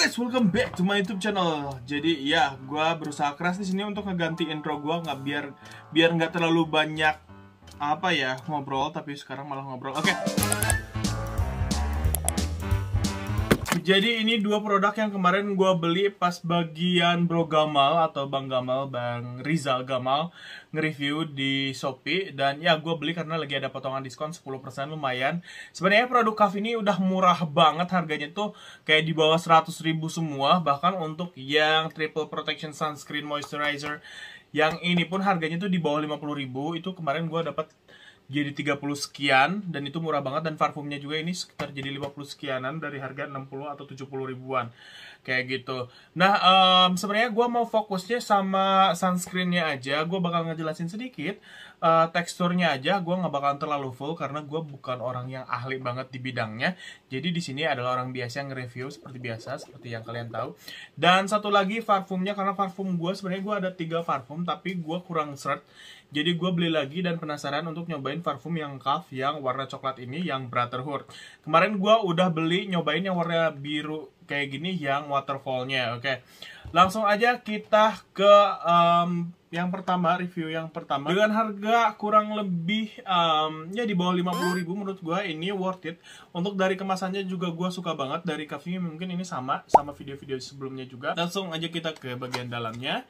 guys, welcome back to my YouTube channel. Jadi ya, gue berusaha keras di sini untuk ngeganti intro gue nggak biar biar nggak terlalu banyak apa ya ngobrol, tapi sekarang malah ngobrol. Oke. Okay. jadi ini dua produk yang kemarin gue beli pas bagian Bro Gamal atau Bang Gamal, Bang Rizal Gamal nge-review di Shopee dan ya gue beli karena lagi ada potongan diskon 10% lumayan. Sebenarnya produk Kaf ini udah murah banget harganya tuh kayak di bawah 100 ribu semua bahkan untuk yang triple protection sunscreen moisturizer yang ini pun harganya tuh di bawah 50 ribu itu kemarin gue dapat jadi 30 sekian dan itu murah banget dan parfumnya juga ini sekitar jadi 50 sekianan dari harga 60 atau 70 ribuan kayak gitu nah um, sebenarnya gue mau fokusnya sama sunscreennya aja gue bakal ngejelasin sedikit uh, teksturnya aja gue nggak bakalan terlalu full karena gue bukan orang yang ahli banget di bidangnya jadi di sini adalah orang biasa yang review seperti biasa seperti yang kalian tahu dan satu lagi parfumnya karena parfum gue sebenarnya gue ada tiga parfum tapi gue kurang seret jadi gue beli lagi dan penasaran untuk nyobain parfum yang kaf yang warna coklat ini yang Brotherhood. Kemarin gue udah beli nyobain yang warna biru kayak gini yang waterfallnya, oke. Okay? langsung aja kita ke um, yang pertama review yang pertama dengan harga kurang lebih um, ya di bawah 50 ribu menurut gue ini worth it untuk dari kemasannya juga gue suka banget dari covernya mungkin ini sama sama video-video sebelumnya juga langsung aja kita ke bagian dalamnya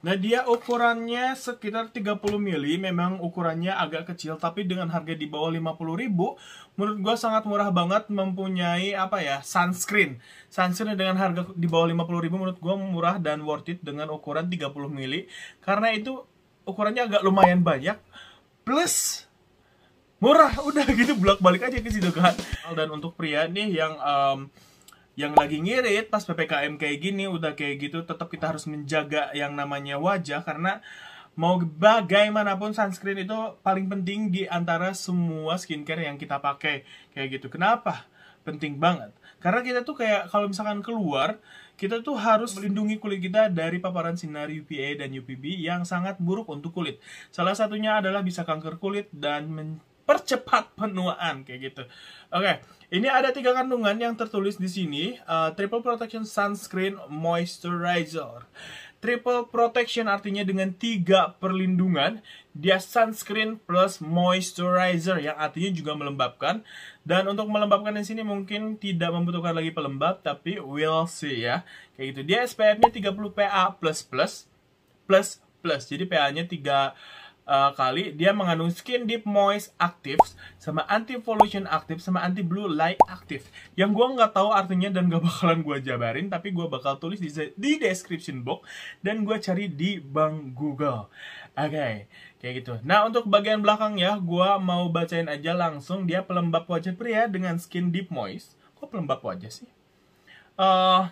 Nah dia ukurannya sekitar 30 mili, memang ukurannya agak kecil tapi dengan harga di bawah 50 ribu menurut gue sangat murah banget mempunyai apa ya sunscreen. Sunscreen dengan harga di bawah 50 ribu menurut gue murah dan worth it dengan ukuran 30 mili karena itu ukurannya agak lumayan banyak plus murah udah gitu bolak balik aja ke situ kan. Dan untuk pria nih yang um, yang lagi ngirit pas PPKM kayak gini udah kayak gitu tetap kita harus menjaga yang namanya wajah karena mau bagaimanapun sunscreen itu paling penting di antara semua skincare yang kita pakai kayak gitu. Kenapa? Penting banget. Karena kita tuh kayak kalau misalkan keluar, kita tuh harus melindungi kulit kita dari paparan sinar UVA dan UVB yang sangat buruk untuk kulit. Salah satunya adalah bisa kanker kulit dan men percepat penuaan kayak gitu. Oke, okay. ini ada tiga kandungan yang tertulis di sini. Uh, triple protection sunscreen moisturizer. Triple protection artinya dengan tiga perlindungan. Dia sunscreen plus moisturizer yang artinya juga melembabkan. Dan untuk melembabkan di sini mungkin tidak membutuhkan lagi pelembab, tapi we'll see ya. Kayak gitu. Dia SPF-nya 30 PA plus plus plus plus. Jadi PA-nya 3 uh, kali dia mengandung skin deep moist actives sama anti pollution active sama anti blue light active yang gue nggak tahu artinya dan gak bakalan gue jabarin tapi gue bakal tulis di, di description box dan gue cari di bank Google oke okay, kayak gitu nah untuk bagian belakang ya gue mau bacain aja langsung dia pelembab wajah pria dengan skin deep moist kok pelembab wajah sih uh,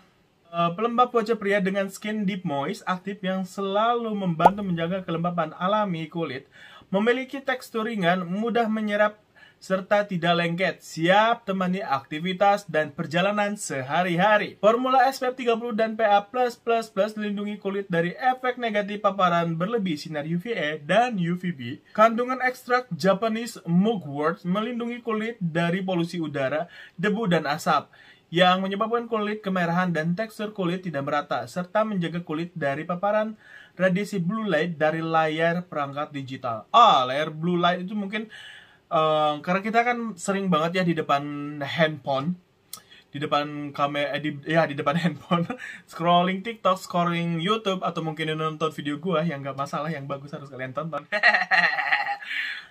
Eh, pelembab wajah pria dengan skin deep moist aktif yang selalu membantu menjaga kelembapan alami kulit, memiliki tekstur ringan, mudah menyerap serta tidak lengket, siap temani aktivitas dan perjalanan sehari-hari. Formula SPF 30 dan PA+++ melindungi kulit dari efek negatif paparan berlebih sinar UVA e dan UVB. Kandungan ekstrak Japanese mugwort melindungi kulit dari polusi udara, debu dan asap yang menyebabkan kulit kemerahan dan tekstur kulit tidak merata, serta menjaga kulit dari paparan radiasi blue light dari layar perangkat digital. Ah, layar blue light itu mungkin uh, karena kita kan sering banget ya di depan handphone, di depan kamera, eh, di, ya di depan handphone, scrolling TikTok, scrolling YouTube, atau mungkin nonton video gua yang gak masalah, yang bagus harus kalian tonton.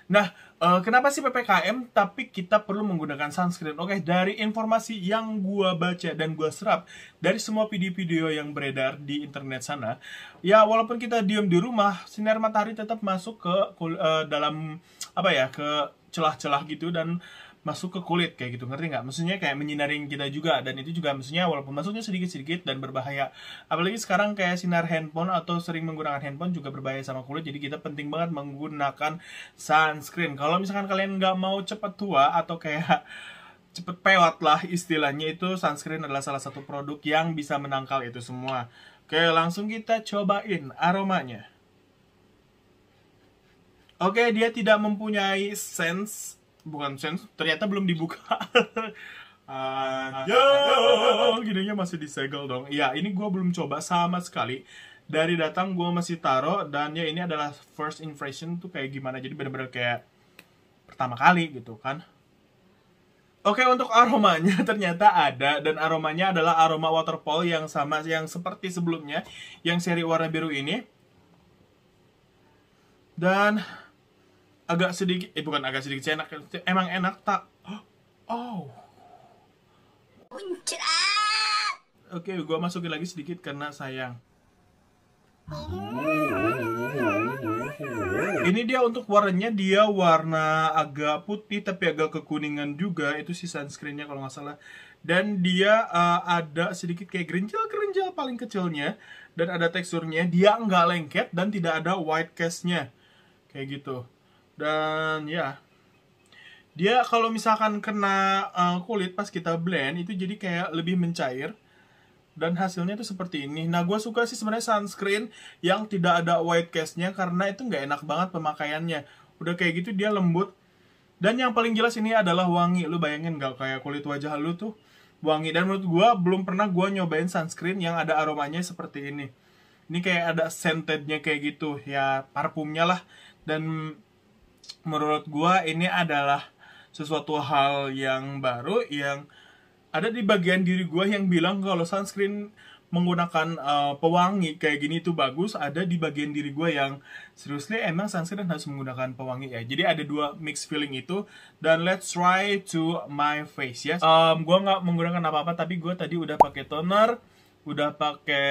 nah, Uh, kenapa sih PPKM tapi kita perlu menggunakan sunscreen? Oke, okay, dari informasi yang gua baca dan gua serap dari semua video-video yang beredar di internet sana, ya walaupun kita diem di rumah, sinar matahari tetap masuk ke uh, dalam apa ya, ke celah-celah gitu dan masuk ke kulit kayak gitu ngerti nggak maksudnya kayak menyinari kita juga dan itu juga maksudnya walaupun masuknya sedikit-sedikit dan berbahaya apalagi sekarang kayak sinar handphone atau sering menggunakan handphone juga berbahaya sama kulit jadi kita penting banget menggunakan sunscreen kalau misalkan kalian nggak mau cepat tua atau kayak cepet pewat lah istilahnya itu sunscreen adalah salah satu produk yang bisa menangkal itu semua oke langsung kita cobain aromanya Oke, dia tidak mempunyai sense bukan sense ternyata belum dibuka gini ah, ya, nya masih disegel dong. Ya, ini gue belum coba sama sekali. Dari datang gue masih taro dan ya ini adalah first impression tuh kayak gimana. Jadi bener-bener kayak pertama kali gitu kan. Oke, untuk aromanya ternyata ada dan aromanya adalah aroma waterfall yang sama yang seperti sebelumnya yang seri warna biru ini. Dan agak sedikit eh bukan agak sedikit enak emang enak tak oh oke okay, gua masukin lagi sedikit karena sayang ini dia untuk warnanya dia warna agak putih tapi agak kekuningan juga itu si sunscreennya kalau nggak salah dan dia uh, ada sedikit kayak gerinjal-gerinjal paling kecilnya dan ada teksturnya dia nggak lengket dan tidak ada white cast-nya kayak gitu dan ya dia kalau misalkan kena uh, kulit pas kita blend itu jadi kayak lebih mencair dan hasilnya itu seperti ini. Nah, gue suka sih sebenarnya sunscreen yang tidak ada white cast-nya karena itu nggak enak banget pemakaiannya. Udah kayak gitu dia lembut. Dan yang paling jelas ini adalah wangi. Lu bayangin nggak kayak kulit wajah lu tuh wangi. Dan menurut gue belum pernah gue nyobain sunscreen yang ada aromanya seperti ini. Ini kayak ada scentednya kayak gitu. Ya, parfumnya lah. Dan menurut gue ini adalah sesuatu hal yang baru yang ada di bagian diri gue yang bilang kalau sunscreen menggunakan uh, pewangi kayak gini itu bagus ada di bagian diri gue yang seriusnya emang sunscreen harus menggunakan pewangi ya jadi ada dua mix feeling itu dan let's try to my face ya um, gue nggak menggunakan apa apa tapi gue tadi udah pakai toner udah pakai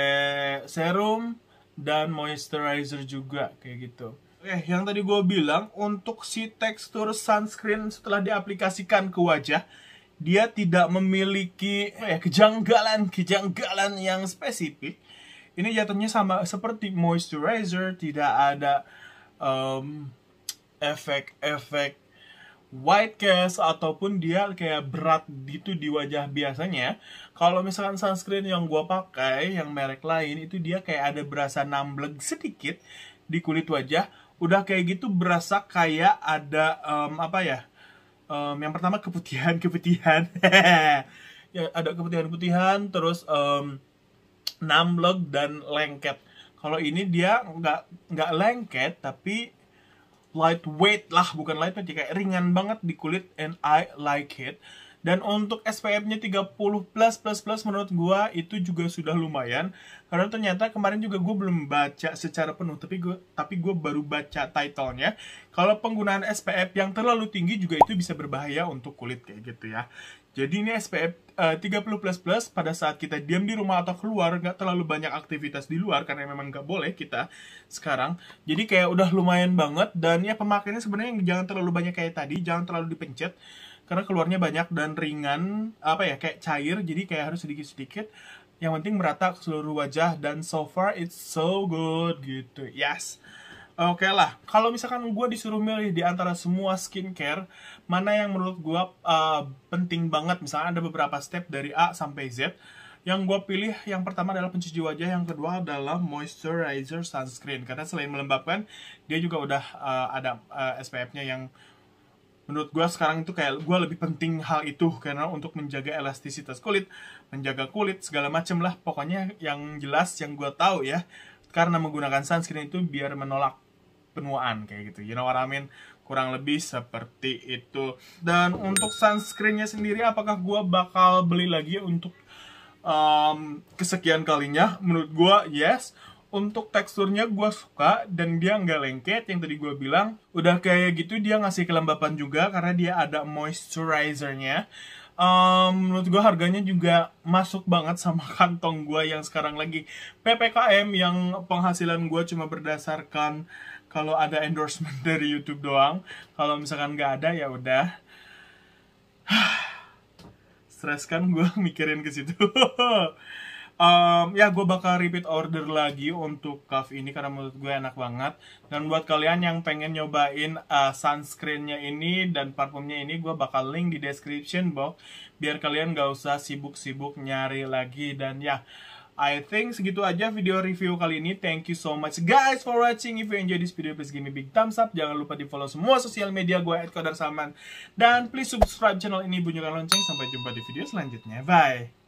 serum dan moisturizer juga kayak gitu Oke, eh, yang tadi gue bilang untuk si tekstur sunscreen setelah diaplikasikan ke wajah, dia tidak memiliki eh, kejanggalan kejanggalan yang spesifik. Ini jatuhnya sama seperti moisturizer, tidak ada efek efek-efek white cast ataupun dia kayak berat gitu di wajah biasanya. Kalau misalkan sunscreen yang gue pakai yang merek lain itu dia kayak ada berasa nambleg sedikit di kulit wajah udah kayak gitu berasa kayak ada um, apa ya um, yang pertama keputihan keputihan ya ada keputihan keputihan terus um, namlog dan lengket kalau ini dia nggak nggak lengket tapi lightweight lah bukan lightweight ya, kayak ringan banget di kulit and I like it dan untuk SPF-nya 30 plus plus plus menurut gue itu juga sudah lumayan. Karena ternyata kemarin juga gue belum baca secara penuh, tapi gue tapi gue baru baca title-nya. Kalau penggunaan SPF yang terlalu tinggi juga itu bisa berbahaya untuk kulit kayak gitu ya. Jadi ini SPF uh, 30 plus plus pada saat kita diam di rumah atau keluar nggak terlalu banyak aktivitas di luar karena memang nggak boleh kita sekarang. Jadi kayak udah lumayan banget dan ya pemakaiannya sebenarnya jangan terlalu banyak kayak tadi, jangan terlalu dipencet karena keluarnya banyak dan ringan apa ya kayak cair jadi kayak harus sedikit sedikit yang penting merata ke seluruh wajah dan so far it's so good gitu yes oke okay lah kalau misalkan gue disuruh milih di antara semua skincare mana yang menurut gue uh, penting banget misalnya ada beberapa step dari A sampai Z yang gue pilih yang pertama adalah pencuci wajah yang kedua adalah moisturizer sunscreen karena selain melembabkan dia juga udah uh, ada uh, eh, SPF-nya yang menurut gue sekarang itu kayak gue lebih penting hal itu karena untuk menjaga elastisitas kulit, menjaga kulit segala macem lah pokoknya yang jelas yang gue tahu ya karena menggunakan sunscreen itu biar menolak penuaan kayak gitu. You know what I mean? Kurang lebih seperti itu. Dan untuk sunscreennya sendiri apakah gue bakal beli lagi untuk um, kesekian kalinya? Menurut gue yes untuk teksturnya gue suka dan dia nggak lengket yang tadi gue bilang. Udah kayak gitu dia ngasih kelembapan juga karena dia ada moisturizernya. Um, menurut gue harganya juga masuk banget sama kantong gue yang sekarang lagi PPKM yang penghasilan gue cuma berdasarkan kalau ada endorsement dari YouTube doang. Kalau misalkan nggak ada ya udah. Stres kan gue mikirin ke situ um, ya gue bakal repeat order lagi untuk cuff ini karena menurut gue enak banget dan buat kalian yang pengen nyobain uh, sunscreennya ini dan parfumnya ini gue bakal link di description box biar kalian gak usah sibuk-sibuk nyari lagi dan ya I think segitu aja video review kali ini. Thank you so much guys for watching. If you enjoy this video, please give me big thumbs up. Jangan lupa di follow semua sosial media gue at Salman dan please subscribe channel ini bunyikan lonceng. Sampai jumpa di video selanjutnya. Bye.